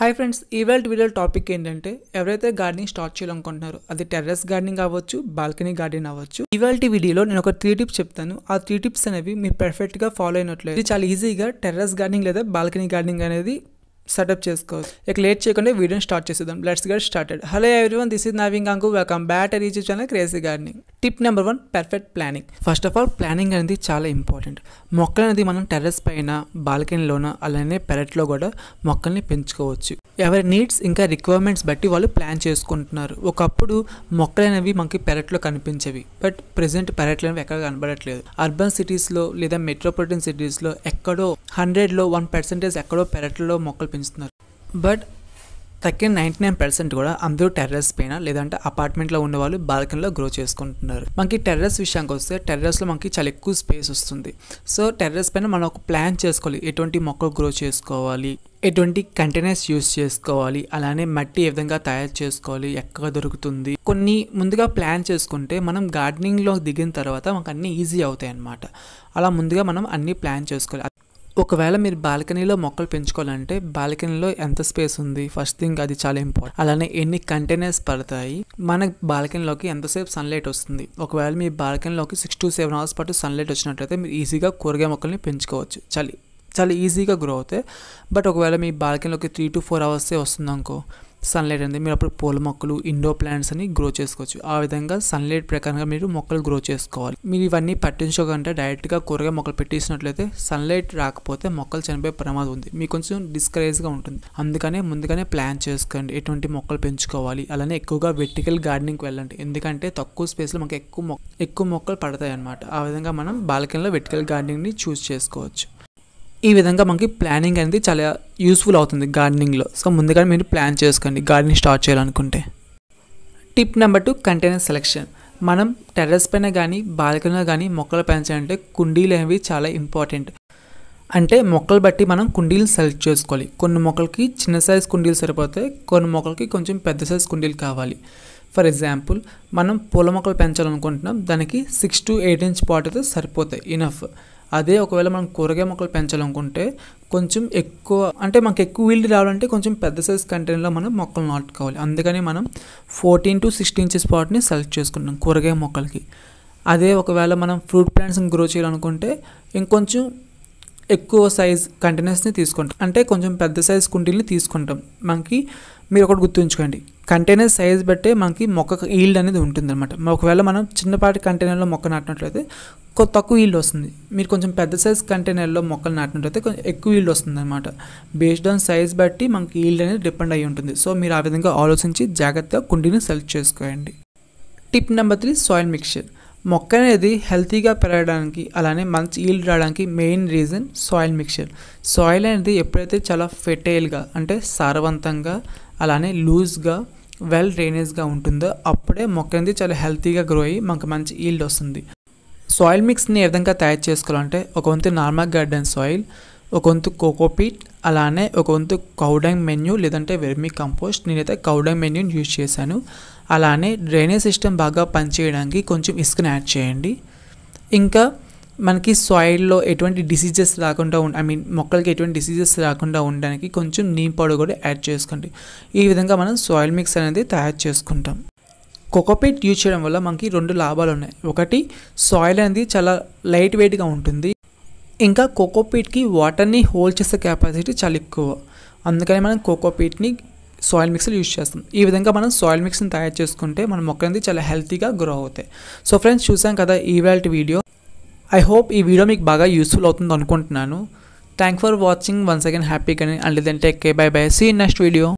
hi friends ఈవెల్ video topic ఏంటంటే ఎవరైతే గార్డెనింగ్ స్టార్ట్ చేయాలనుకుంటున్నారో అది టెర్రస్ గార్డెనింగ్ అవ్వచ్చు బాల్కనీ గార్డెన్ అవ్వచ్చు ఈవెల్ వీడియోలో నేను ఒక త్రీ టిప్స్ చెప్తాను ఆ త్రీ టిప్స్ అనేవి మీరు పర్ఫెక్ట్గా ఫాలో అయినట్లేదు ఇది చాలా ఈజీగా టెర్రస్ గార్డెనింగ్ లేదా బాల్కనీ గార్డెనింగ్ అనేది సెటప్ చేసుకోవచ్చు ఇక లేట్ చేయకుండా వీడియోని స్టార్ట్ చేసేద్దాం let's get started hello one this is Naveen అంకు welcome bat reach channel crazy gardening tip number one perfect planning first of all planning అనేది చాలా ఇంపార్టెంట్ మొక్కలు అనేది మనం టెర్రస్ పైన బాల్కనీలోన అలానే పెరట్లో కూడా మొక్కల్ని పెంచుకోవచ్చు ఎవరి నీడ్స్ ఇంకా రిక్వైర్మెంట్స్ బట్టి వాళ్ళు ప్లాన్ చేసుకుంటున్నారు ఒకప్పుడు మొక్కలు అనేవి మనకి పెరట్లో కనిపించేవి బట్ ప్రజెంట్ పెరట్లు అనేవి ఎక్కడ కనబడట్లేదు అర్బన్ సిటీస్లో లేదా మెట్రోపాలిటన్ సిటీస్లో ఎక్కడో హండ్రెడ్లో వన్ పర్సెంటేజ్ ఎక్కడో పెరట్లో మొక్కలు పెంచుతున్నారు బట్ తక్కిన నైంటీ నైన్ పర్సెంట్ కూడా అందరూ టెర్రస్ పైన లేదంటే అపార్ట్మెంట్ లో ఉన్న వాళ్ళు బాల్కనీలో గ్రో చేసుకుంటున్నారు మనకి టెర్రస్ విషయానికి వస్తే లో మనకి చాలా ఎక్కువ స్పేస్ వస్తుంది సో టెర్రస్ పైన మనం ఒక ప్లాన్ చేసుకోవాలి ఎటువంటి మొక్కలు గ్రో చేసుకోవాలి ఎటువంటి కంటైనర్స్ యూస్ చేసుకోవాలి అలానే మట్టి ఏ విధంగా తయారు చేసుకోవాలి ఎక్కడ దొరుకుతుంది కొన్ని ముందుగా ప్లాన్ చేసుకుంటే మనం గార్డెనింగ్లో దిగిన తర్వాత మనకు అన్నీ ఈజీ అవుతాయి అన్నమాట అలా ముందుగా మనం అన్ని ప్లాన్ చేసుకోవాలి ఒకవేళ మీరు బాల్కనీలో మొక్కలు పెంచుకోవాలంటే బాల్కనీలో ఎంత స్పేస్ ఉంది ఫస్ట్ థింగ్ అది చాలా ఇంపార్టెంట్ అలానే ఎన్ని కంటైనర్స్ పడతాయి మన బాల్కనీలోకి ఎంతసేపు సన్లైట్ వస్తుంది ఒకవేళ మీ బాల్కనీలోకి సిక్స్ టు సెవెన్ అవర్స్ పాటు సన్లైట్ వచ్చినట్లయితే మీరు ఈజీగా కూరగాయ మొక్కల్ని పెంచుకోవచ్చు చలి చాలా ఈజీగా గ్రో అవుతాయి బట్ ఒకవేళ మీ బాల్కనీలోకి త్రీ టు ఫోర్ అవర్సే వస్తుంది అనుకో సన్లైట్ అనేది మీరు అప్పుడు పూల మొక్కలు ఇండోర్ ప్లాంట్స్ అని గ్రో చేసుకోవచ్చు ఆ విధంగా సన్లైట్ ప్రకారంగా మీరు మొక్కలు గ్రో చేసుకోవాలి మీరు ఇవన్నీ పట్టించుకోకంటే డైరెక్ట్గా కూరగాయ మొక్కలు పెట్టేసినట్లయితే సన్లైట్ రాకపోతే మొక్కలు చనిపోయే ప్రమాదం ఉంది మీకు కొంచెం డిస్కరేజ్గా ఉంటుంది అందుకనే ముందుగానే ప్లాన్ చేసుకోండి ఎటువంటి మొక్కలు పెంచుకోవాలి అలానే ఎక్కువగా వెర్టికల్ గార్డెనింగ్కి వెళ్ళండి ఎందుకంటే తక్కువ స్పేస్లో మనకి ఎక్కువ మొక్క ఎక్కువ మొక్కలు పడతాయి అన్నమాట ఆ విధంగా మనం బాల్కనీలో వెర్టికల్ గార్డెనింగ్ని చూస్ చేసుకోవచ్చు ఈ విధంగా మనకి ప్లానింగ్ అనేది చాలా యూస్ఫుల్ అవుతుంది గార్డెనింగ్లో సో ముందుగా మీరు ప్లాన్ చేసుకోండి గార్డెనింగ్ స్టార్ట్ చేయాలనుకుంటే tip number two container selection మనం టెర్రస్ పైన కానీ బాల్కనీ కానీ మొక్కలు పెంచాలంటే కుండీలు అనేవి చాలా ఇంపార్టెంట్ అంటే మొక్కలు బట్టి మనం కుండీలు సెలెక్ట్ చేసుకోవాలి కొన్ని మొక్కలకి చిన్న సైజ్ కుండీలు సరిపోతాయి కొన్ని మొక్కలకి కొంచెం పెద్ద సైజ్ కుండీలు కావాలి ఫర్ ఎగ్జాంపుల్ మనం పూల మొక్కలు పెంచాలనుకుంటున్నాం దానికి సిక్స్ టు ఎయిట్ ఇంచ్ పాటు అయితే సరిపోతాయి ఇనఫ్ అదే ఒకవేళ మనం కూరగాయ మొక్కలు పెంచాలనుకుంటే కొంచెం ఎక్కువ అంటే మనకు ఎక్కువ వీల్డ్ రావాలంటే కొంచెం పెద్ద సైజ్ కంటైనర్లో మనం మొక్కలు నాటుకోవాలి అందుకని మనం ఫోర్టీన్ టు సిక్స్టీన్ ఇంచెస్ పాటుని సెలెక్ట్ చేసుకుంటాం కూరగాయ మొక్కలకి అదే ఒకవేళ మనం ఫ్రూట్ ప్లాంట్స్ని గ్రో చేయాలనుకుంటే ఇంకొంచెం ఎక్కువ సైజ్ కంటైనర్స్ని తీసుకుంటాం అంటే కొంచెం పెద్ద సైజ్ కుండీని తీసుకుంటాం మనకి మీరు ఒకటి గుర్తుంచుకోండి కంటైనర్ సైజ్ బట్టి మనకి మొక్క ఈల్డ్ అనేది ఉంటుంది అనమాట ఒకవేళ మనం చిన్నపాటి కంటైనర్లో మొక్క నాటినట్లయితే తక్కువ ఈల్డ్ వస్తుంది మీరు కొంచెం పెద్ద సైజ్ కంటైనర్లో మొక్కలు నాటినట్లయితే కొంచెం ఎక్కువ ఈల్డ్ వస్తుంది అనమాట బేస్డ్ ఆన్ సైజ్ బట్టి మనకి ఈల్డ్ అనేది డిపెండ్ అయి ఉంటుంది సో మీరు ఆ విధంగా ఆలోచించి జాగ్రత్తగా కుండీని సెలెక్ట్ చేసుకోండి tip number three soil mixture మొక్క అనేది హెల్తీగా పెరగడానికి అలానే మంచి ఈల్డ్ రావడానికి main reason soil mixture soil అనేది ఎప్పుడైతే చాలా ఫెటైల్గా అంటే సారవంతంగా అలానే లూజ్గా వెల్ డ్రైనేజ్గా ఉంటుందో అప్పుడే మొక్క అనేది చాలా హెల్తీగా గ్రో అయ్యి మనకు మంచి ఈల్డ్ వస్తుంది సాయిల్ మిక్స్ని ఏ విధంగా తయారు చేసుకోవాలంటే ఒక వంతు నార్మల్ గార్డెన్ సాయిల్ ఒక వంతు కోకోపీట్ అలానే ఒక వంతు కౌడంగ్ మెన్యూ లేదంటే వెర్మి కంపోస్ట్ నేనైతే కౌడంగ్ మెన్యూని యూజ్ చేశాను అలానే డ్రైనేజ్ సిస్టమ్ బాగా పనిచేయడానికి కొంచెం ఇసుకను యాడ్ చేయండి ఇంకా మనకి సాయిల్లో ఎటువంటి డిసీజెస్ రాకుండా ఉండ ఐ మీన్ మొక్కలకి ఎటువంటి డిసీజెస్ రాకుండా ఉండడానికి కొంచెం నీమ్ పౌడర్ కూడా యాడ్ చేసుకోండి ఈ విధంగా మనం సాయిల్ మిక్స్ అనేది తయారు చేసుకుంటాం కోకోపీట్ యూజ్ చేయడం వల్ల మనకి రెండు లాభాలు ఉన్నాయి ఒకటి సాయిల్ అనేది చాలా లైట్ వెయిట్గా ఉంటుంది ఇంకా కోకోపీట్కి వాటర్ని హోల్డ్ చేసే కెపాసిటీ చాలా ఎక్కువ అందుకని మనం కోకోపీట్ని సాయిల్ మిక్స్లు యూజ్ చేస్తాం ఈ విధంగా మనం సాయిల్ మిక్స్ని తయారు చేసుకుంటే మన మొక్క అనేది చాలా హెల్తీగా గ్రో అవుతాయి సో ఫ్రెండ్స్ చూసాం కదా ఈవెల్ట్ వీడియో ఐ హోప్ ఈ వీడియో మీకు బాగా యూస్ఫుల్ అవుతుంది అనుకుంటున్నాను thank for watching once again happy కానీ అండ్ లేదంటే take care bye bye see next video